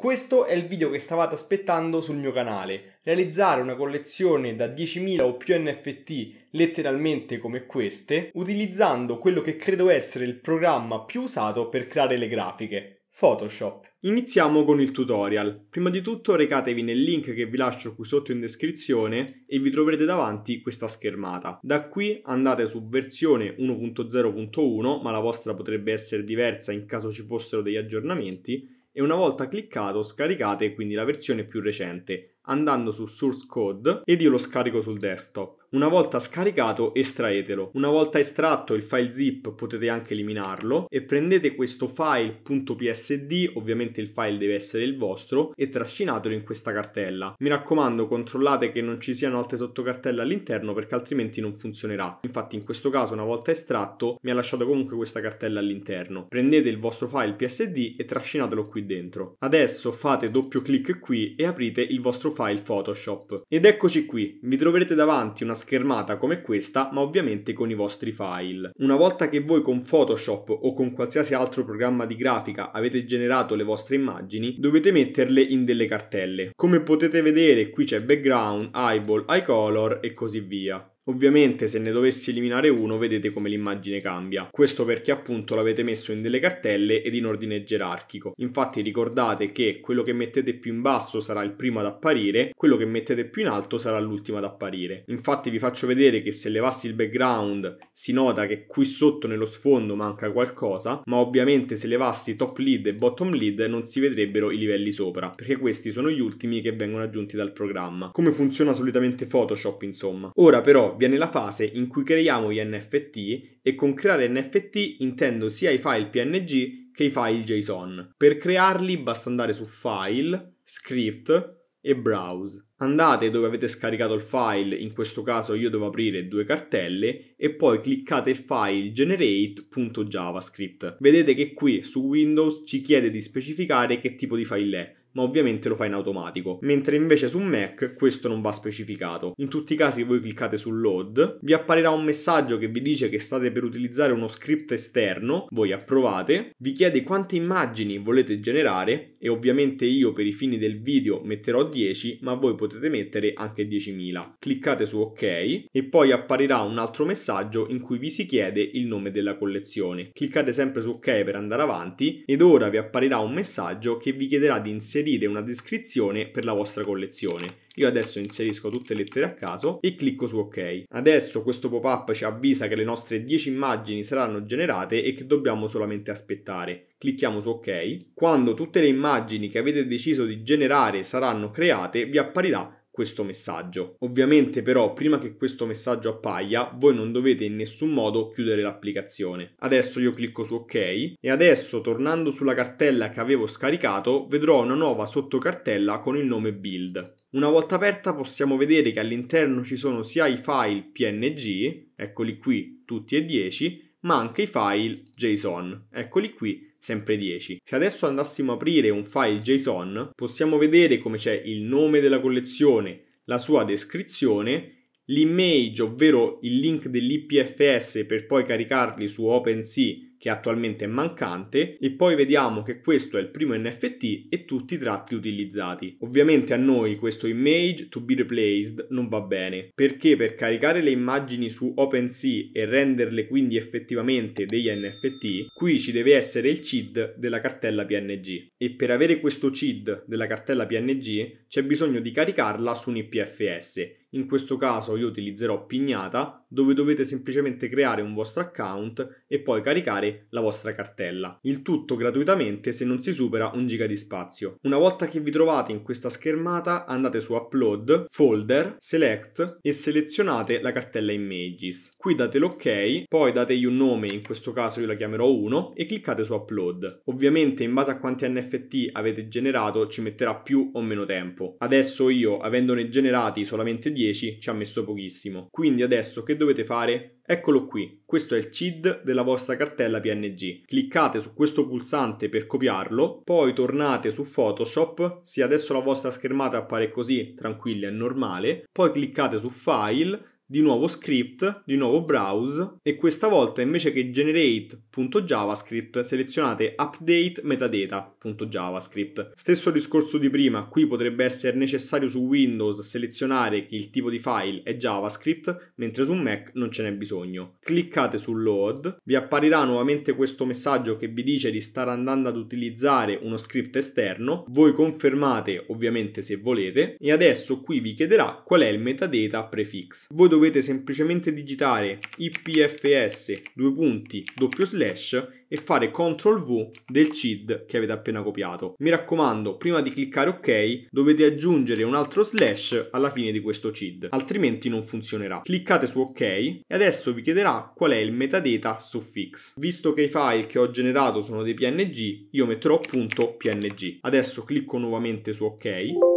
Questo è il video che stavate aspettando sul mio canale, realizzare una collezione da 10.000 o più NFT letteralmente come queste, utilizzando quello che credo essere il programma più usato per creare le grafiche, Photoshop. Iniziamo con il tutorial. Prima di tutto recatevi nel link che vi lascio qui sotto in descrizione e vi troverete davanti questa schermata. Da qui andate su versione 1.0.1, ma la vostra potrebbe essere diversa in caso ci fossero degli aggiornamenti, e una volta cliccato scaricate quindi la versione più recente andando su source code ed io lo scarico sul desktop. Una volta scaricato estraetelo. Una volta estratto il file zip potete anche eliminarlo e prendete questo file.psd, ovviamente il file deve essere il vostro, e trascinatelo in questa cartella. Mi raccomando controllate che non ci siano altre sottocartelle all'interno perché altrimenti non funzionerà. Infatti in questo caso una volta estratto mi ha lasciato comunque questa cartella all'interno. Prendete il vostro file psd e trascinatelo qui dentro. Adesso fate doppio clic qui e aprite il vostro file Photoshop. Ed eccoci qui, vi troverete davanti una schermata come questa, ma ovviamente con i vostri file. Una volta che voi con Photoshop o con qualsiasi altro programma di grafica avete generato le vostre immagini, dovete metterle in delle cartelle. Come potete vedere qui c'è background, eyeball, eye color e così via. Ovviamente se ne dovessi eliminare uno vedete come l'immagine cambia, questo perché appunto l'avete messo in delle cartelle ed in ordine gerarchico. Infatti ricordate che quello che mettete più in basso sarà il primo ad apparire, quello che mettete più in alto sarà l'ultimo ad apparire. Infatti vi faccio vedere che se levassi il background si nota che qui sotto nello sfondo manca qualcosa, ma ovviamente se levassi top lead e bottom lead non si vedrebbero i livelli sopra, perché questi sono gli ultimi che vengono aggiunti dal programma. Come funziona solitamente Photoshop insomma. Ora però viene la fase in cui creiamo gli NFT e con creare NFT intendo sia i file PNG che i file JSON. Per crearli basta andare su File, Script e Browse. Andate dove avete scaricato il file, in questo caso io devo aprire due cartelle, e poi cliccate il file generate.javascript. Vedete che qui su Windows ci chiede di specificare che tipo di file è ma ovviamente lo fa in automatico, mentre invece su Mac questo non va specificato. In tutti i casi voi cliccate su Load, vi apparirà un messaggio che vi dice che state per utilizzare uno script esterno, voi approvate, vi chiede quante immagini volete generare e ovviamente io per i fini del video metterò 10, ma voi potete mettere anche 10.000. Cliccate su OK e poi apparirà un altro messaggio in cui vi si chiede il nome della collezione. Cliccate sempre su OK per andare avanti ed ora vi apparirà un messaggio che vi chiederà di inserire inserire una descrizione per la vostra collezione. Io adesso inserisco tutte le lettere a caso e clicco su ok. Adesso questo pop-up ci avvisa che le nostre 10 immagini saranno generate e che dobbiamo solamente aspettare. Clicchiamo su ok. Quando tutte le immagini che avete deciso di generare saranno create vi apparirà questo messaggio. Ovviamente però prima che questo messaggio appaia voi non dovete in nessun modo chiudere l'applicazione. Adesso io clicco su ok e adesso tornando sulla cartella che avevo scaricato vedrò una nuova sottocartella con il nome build. Una volta aperta possiamo vedere che all'interno ci sono sia i file png, eccoli qui tutti e 10, ma anche i file JSON, eccoli qui sempre 10. Se adesso andassimo a aprire un file JSON, possiamo vedere come c'è il nome della collezione, la sua descrizione l'image, ovvero il link dell'IPFS per poi caricarli su OpenSea che attualmente è mancante e poi vediamo che questo è il primo NFT e tutti i tratti utilizzati. Ovviamente a noi questo image to be replaced non va bene perché per caricare le immagini su OpenSea e renderle quindi effettivamente degli NFT qui ci deve essere il CID della cartella PNG e per avere questo CID della cartella PNG c'è bisogno di caricarla su un IPFS in questo caso io utilizzerò Pignata dove dovete semplicemente creare un vostro account e poi caricare caricare la vostra cartella. Il tutto gratuitamente se non si supera un giga di spazio. Una volta che vi trovate in questa schermata andate su Upload, Folder, Select e selezionate la cartella Images. Qui date l'ok, poi dategli un nome, in questo caso io la chiamerò 1 e cliccate su Upload. Ovviamente in base a quanti NFT avete generato ci metterà più o meno tempo. Adesso io avendone generati solamente 10 ci ha messo pochissimo. Quindi adesso che dovete fare? Eccolo qui, questo è il CID della vostra cartella PNG. Cliccate su questo pulsante per copiarlo, poi tornate su Photoshop, se adesso la vostra schermata appare così tranquilla e normale, poi cliccate su File di nuovo script, di nuovo browse e questa volta invece che generate.javascript selezionate update metadata.javascript. Stesso discorso di prima, qui potrebbe essere necessario su Windows selezionare che il tipo di file è JavaScript, mentre su Mac non ce n'è bisogno. Cliccate su load, vi apparirà nuovamente questo messaggio che vi dice di stare andando ad utilizzare uno script esterno, voi confermate ovviamente se volete e adesso qui vi chiederà qual è il metadata prefix. Voi dovete semplicemente digitare ipfs due punti doppio slash e fare CTRL V del CID che avete appena copiato. Mi raccomando, prima di cliccare ok dovete aggiungere un altro slash alla fine di questo CID, altrimenti non funzionerà. Cliccate su ok e adesso vi chiederà qual è il metadata suffix. Visto che i file che ho generato sono dei png, io metterò appunto .png. Adesso clicco nuovamente su ok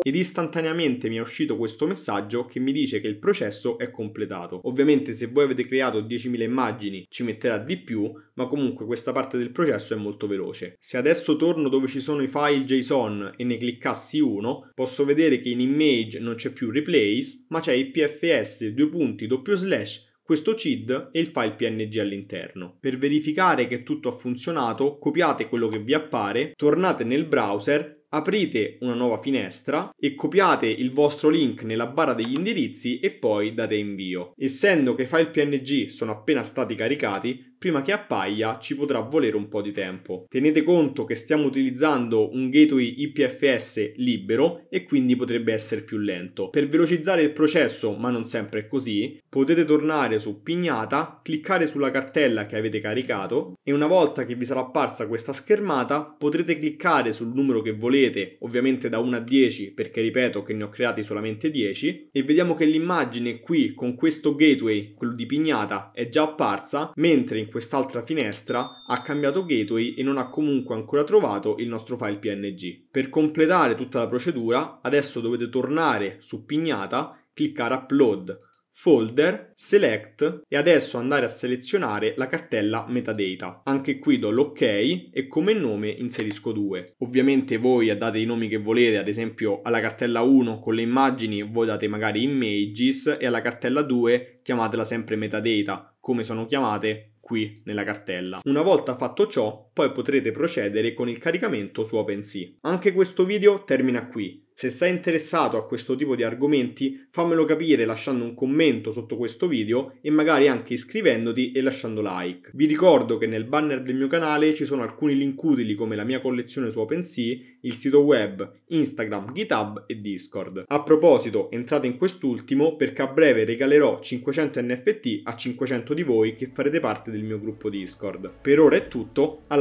ed istantaneamente mi è uscito questo messaggio che mi dice che il processo è completato. Ovviamente se voi avete creato 10.000 immagini ci metterà di più, ma comunque questa parte parte del processo è molto veloce. Se adesso torno dove ci sono i file JSON e ne cliccassi uno, posso vedere che in image non c'è più replace, ma c'è ipfs due punti doppio slash questo CID e il file PNG all'interno. Per verificare che tutto ha funzionato, copiate quello che vi appare, tornate nel browser, aprite una nuova finestra e copiate il vostro link nella barra degli indirizzi e poi date invio. Essendo che i file PNG sono appena stati caricati, prima che appaia ci potrà volere un po' di tempo. Tenete conto che stiamo utilizzando un gateway IPFS libero e quindi potrebbe essere più lento. Per velocizzare il processo, ma non sempre è così, potete tornare su Pignata, cliccare sulla cartella che avete caricato e una volta che vi sarà apparsa questa schermata potrete cliccare sul numero che volete, ovviamente da 1 a 10 perché ripeto che ne ho creati solamente 10 e vediamo che l'immagine qui con questo gateway, quello di Pignata, è già apparsa, mentre in quest'altra finestra, ha cambiato gateway e non ha comunque ancora trovato il nostro file PNG. Per completare tutta la procedura, adesso dovete tornare su Pignata, cliccare Upload, Folder, Select e adesso andare a selezionare la cartella metadata. Anche qui do l'ok e come nome inserisco 2. Ovviamente voi date i nomi che volete, ad esempio alla cartella 1 con le immagini voi date magari images e alla cartella 2 chiamatela sempre metadata, come sono chiamate qui nella cartella. Una volta fatto ciò, poi potrete procedere con il caricamento su OpenSea. Anche questo video termina qui. Se sei interessato a questo tipo di argomenti fammelo capire lasciando un commento sotto questo video e magari anche iscrivendoti e lasciando like. Vi ricordo che nel banner del mio canale ci sono alcuni link utili come la mia collezione su OpenSea, il sito web, Instagram, GitHub e Discord. A proposito entrate in quest'ultimo perché a breve regalerò 500 NFT a 500 di voi che farete parte del mio gruppo Discord. Per ora è tutto, alla